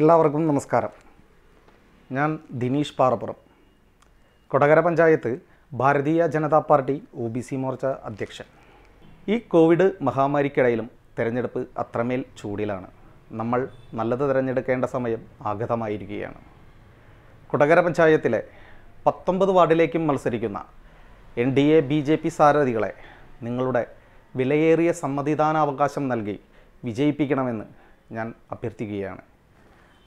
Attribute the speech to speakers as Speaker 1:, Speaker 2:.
Speaker 1: എല്ലാവർക്കും നമസ്കാരം ഞാൻ ദിനീഷ് പാറപ്പുറം Kodakara panchayat Bharatiya Janata Party O B C Morcha അധ്യക്ഷൻ ഈ കോവിഡ് മഹാമാരിക്കിടയിലും തിരഞ്ഞെടുപ്പ് അത്രമേൽ ചൂടിലാണ് നമ്മൾ നല്ലത് തിരഞ്ഞെടുക്കേണ്ട സമയം ആഗതമായിരിക്കുകയാണ് കൊടകര പഞ്ചായത്തിലെ പത്തൊമ്പത് വാർഡിലേക്കും മത്സരിക്കുന്ന N D A B J P സാരഥികളെ നിങ്ങളുടെ വിലയേറിയ സമ്മതിദാനാവകാശം നൽകി വിജയിപ്പിക്കണമെന്ന് ഞാൻ അഭ്യർത്ഥിക്കുകയാണ്